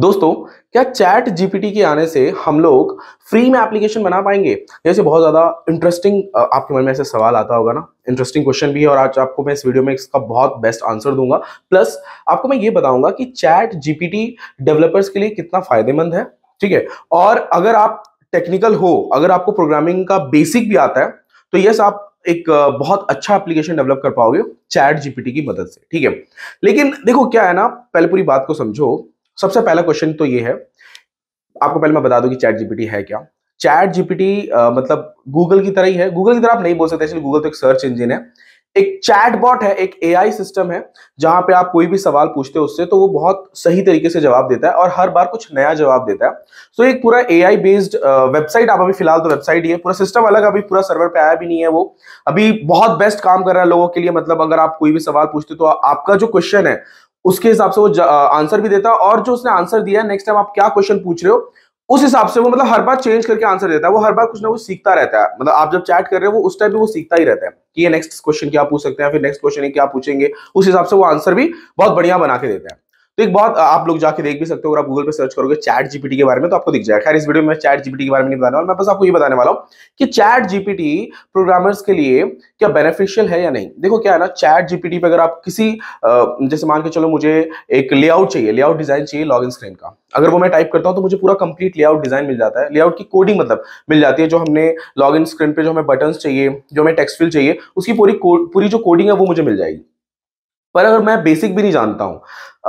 दोस्तों क्या chat GPT के आने से हम लोग फ्री में एप्लीकेशन बना पाएंगे जैसे बहुत ज़्यादा इंटरेस्टिंग आपके मन में ऐसे सवाल आता होगा ना इंटरेस्टिंग क्वेश्चन भी है और आज आपको मैं इस वीडियो में इसका बहुत बेस्ट आंसर दूंगा प्लस आपको मैं ये बताऊंगा कि चैट जीपीटी डेवलपर्स के लिए कितना फायदेमंद है ठीक है और अगर आप टेक्निकल हो अगर आपको प्रोग्रामिंग का बेसिक भी आता है तो यस आप एक बहुत अच्छा एप्लीकेशन डेवलप कर पाओगे चैट जीपीटी की मदद से ठीक है लेकिन देखो क्या है ना पहले पूरी बात को समझो सबसे पहला क्वेश्चन तो ये है आपको पहले मैं बता दूं कि चैट जीपीटी है क्या चैट जीपीटी मतलब गूगल की तरह ही है गूगल की तरह आप नहीं बोल सकते गूगल तो एक सर्च इंजिन है एक चैट बॉट है एक एआई सिस्टम है जहां पे आप कोई भी सवाल पूछते हो उससे तो वो बहुत सही तरीके से जवाब देता है और हर बार कुछ नया जवाब देता है तो एक पूरा एआई बेस्ड वेबसाइट आप अभी फिलहाल तो वेबसाइट ही है पूरा सिस्टम अलग अभी पूरा सर्वर पे आया भी नहीं है वो अभी बहुत बेस्ट काम कर रहा है लोगों के लिए मतलब अगर आप कोई भी सवाल पूछते तो आपका जो क्वेश्चन है उसके हिसाब से वो आंसर भी देता है और जो उसने आंसर दिया नेक्स्ट टाइम आप क्या क्वेश्चन पूछ रहे हो उस हिसाब से वो मतलब हर बार चेंज करके आंसर देता है वो हर बार कुछ ना कुछ सीखता रहता है मतलब आप जब चैट कर रहे हो वो उस टाइम भी वो सीखता ही रहता है कि ये नेक्स्ट क्वेश्चन क्या पूछ सकते हैं फिर नेक्स्ट क्वेश्चन क्या पूछेंगे उस हिसाब से वो आंसर भी बहुत बढ़िया बना के देता है तो एक बहुत आप लोग जाके देख भी सकते हो अगर आप गूगल पे सर्च करोगे चैट जीपीटी के बारे में तो आपको दिख जाएगा खैर इस वीडियो में चैट जीपीटी के बारे में नहीं बताने वाला मैं बस आपको ये बताने वाला हूँ कि चैट जीपीटी प्रोग्रामर्स के लिए क्या बेनिफिशियल है या नहीं देखो क्या है ना चैट जीपीटी पे अगर आप किसी जैसे मान के चलो मुझे एक लेआउट चाहिए लेआउट डिजाइन चाहिए लॉग स्क्रीन का अगर वो मैं टाइप करता हूँ तो मुझे पूरा कंप्लीट लेआउट डिजाइन मिल जाता है लेआउट की कोडिंग मतलब मिल जाती है जो हमने लॉग स्क्रीन पे जो हमें बटन चाहिए जो हमें टेक्सफिल चाहिए उसकी पूरी पूरी जो कोडिंग है वो मुझे मिल जाएगी पर अगर मैं बेसिक भी नहीं जानता हूं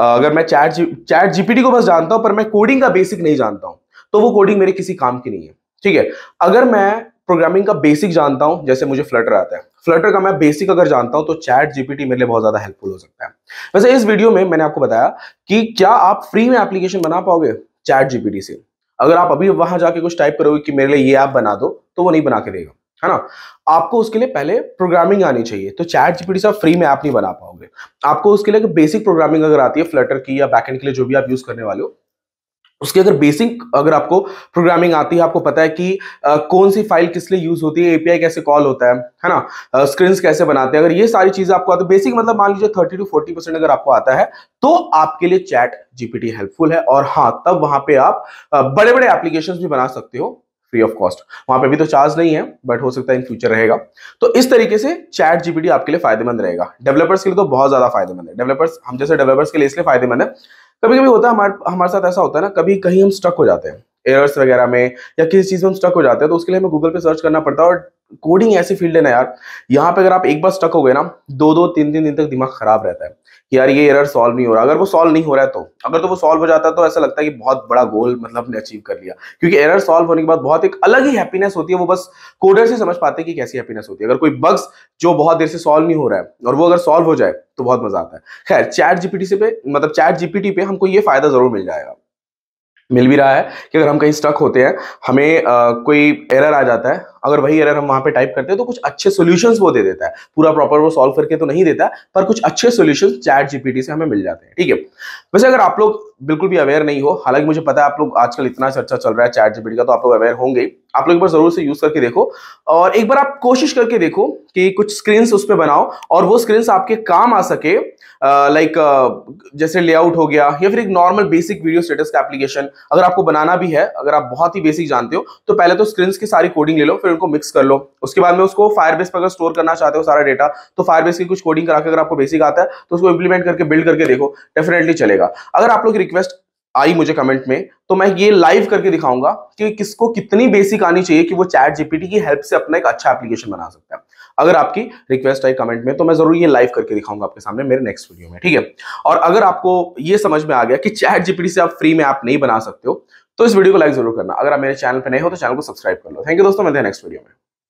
अगर मैं चैट जी चैट जीपीटी को बस जानता हूं पर मैं कोडिंग का बेसिक नहीं जानता हूं तो वो कोडिंग मेरे किसी काम की नहीं है ठीक है अगर मैं प्रोग्रामिंग का बेसिक जानता हूं जैसे मुझे फ्लटर आता है फ्लटर का मैं बेसिक अगर जानता हूं तो चैट जीपीटी मेरे लिए बहुत ज्यादा हेल्पफुल हो सकता है वैसे इस वीडियो में मैंने आपको बताया कि क्या आप फ्री में एप्लीकेशन बना पाओगे चैट जीपीटी से अगर आप अभी वहां जाके कुछ टाइप करोगे कि मेरे लिए ये ऐप बना दो तो वो नहीं बना के देगा है ना आपको उसके लिए पहले प्रोग्रामिंग आनी चाहिए तो चैट जीपीटी से आप फ्री में ऐप नहीं बना पाओगे आपको उसके लिए बेसिक प्रोग्रामिंग अगर आती है फ्लटर की या बैकेंड के लिए जो भी आप यूज करने वाले हो उसके अगर बेसिक अगर आपको प्रोग्रामिंग आती है आपको पता है कि आ, कौन सी फाइल किस लिए यूज होती है एपीआई कैसे कॉल होता है है ना स्क्रीन कैसे बनाते हैं अगर ये सारी चीजें आपको आती है बेसिक मतलब मान लीजिए थर्टी टू फोर्टी परसेंट अगर आपको आता है तो आपके लिए चैट जीपीटी हेल्पफुल है और हाँ तब वहां पे आप बड़े बड़े एप्लीकेशन भी बना सकते हो फ्री ऑफ कॉस्ट वहां पे भी तो चार्ज नहीं है बट हो सकता है इन फ्यूचर रहेगा तो इस तरीके से चैट जीपीटी आपके लिए फायदेमंद रहेगा डेवलपर्स के लिए तो बहुत ज्यादा फायदेमंद है डेवलपर्स हम जैसे डेवलपर्स के लिए इसलिए फायदेमंद है कभी कभी होता है हमारे हमारे साथ ऐसा होता है ना कभी कहीं हम स्टक हो जाते हैं एयर्स वगैरह में या किसी चीज़ में हम स्टक हो जाते हैं तो उसके लिए हमें गूगल पे सर्च करना पड़ता है और कोडिंग ऐसी फील्ड है ना यार यहाँ पे अगर आप एक बार स्टक हो गए ना दो दो तीन तीन दिन तक दिमाग खराब रहता है कि यार ये एरर सॉल्व नहीं हो रहा अगर वो सॉल्व नहीं हो रहा है तो अगर तो वो सॉल्व हो जाता है तो ऐसा लगता है कि बहुत बड़ा गोल मतलब ने अचीव कर लिया क्योंकि एरर सॉल्व होने के बाद बहुत एक अलग ही हैप्पीनेस होती है वो बस कोडर से समझ पाते हैं कि कैसी हैप्पीनेस होती है अगर कोई बग्स जो बहुत देर से सॉल्व नहीं हो रहा है और वो अगर सॉल्व हो जाए तो बहुत मजा आता है खैर चैट जीपीटी से पे मतलब चैट जीपीटी पे हमको ये फायदा जरूर मिल जाएगा मिल भी रहा है कि अगर हम कहीं स्टक होते हैं हमें आ, कोई एरर आ जाता है अगर वही अगर हम वहां पे टाइप करते हैं तो कुछ अच्छे सोल्यूशन वो दे देता है पूरा प्रॉपर वो सॉल्व करके तो नहीं देता पर कुछ अच्छे सोल्यूशन चैट जीपीटी से हमें मिल जाते हैं ठीक है वैसे अगर आप लोग बिल्कुल भी अवेयर नहीं हो हालांकि मुझे पता है आप लोग आजकल इतना चर्चा चल रहा है चैट जीपीटी का तो आप लोग अवेयर होंगे आप लोग एक बार जरूर से यूज करके देखो और एक बार आप कोशिश करके देखो कि कुछ स्क्रीन उस पर बनाओ और वो स्क्रीन आपके काम आ सके लाइक जैसे लेआउट हो गया या फिर एक नॉर्मल बेसिक वीडियो स्टेटस का एप्लीकेशन अगर आपको बनाना भी है अगर आप बहुत ही बेसिक जानते हो तो पहले तो स्क्रीन की सारी कोडिंग ले लो फिर डॉक्यूमेंट को मिक्स कर लो उसके बाद में उसको फायरबेस पर अगर स्टोर करना चाहते हो सारा डेटा तो फायरबेस की कुछ कोडिंग करा के अगर आपको बेसिक आता है तो उसको इंप्लीमेंट करके बिल्ड करके देखो डेफिनेटली चलेगा अगर आप लोग रिक्वेस्ट आई मुझे कमेंट में तो मैं ये लाइव करके दिखाऊंगा कि किसको कितनी बेसिक आनी चाहिए कि वो चैट जीपीटी की हेल्प से अपना एक अच्छा एप्लीकेशन बना सकता है अगर आपकी रिक्वेस्ट आई कमेंट में तो मैं जरूर ये लाइव करके दिखाऊंगा आपके सामने मेरे नेक्स्ट वीडियो में ठीक है और अगर आपको ये समझ में आ गया कि चैट जीपीटी से आप फ्री में आप नहीं बना सकते हो तो इस वीडियो को लाइक जरूर करना अगर आप मेरे चैनल पर नहीं हो तो चैनल को सब्सक्राइब कर लो थैंक यू दोस्तों मिलते हैं नेक्स्ट वीडियो में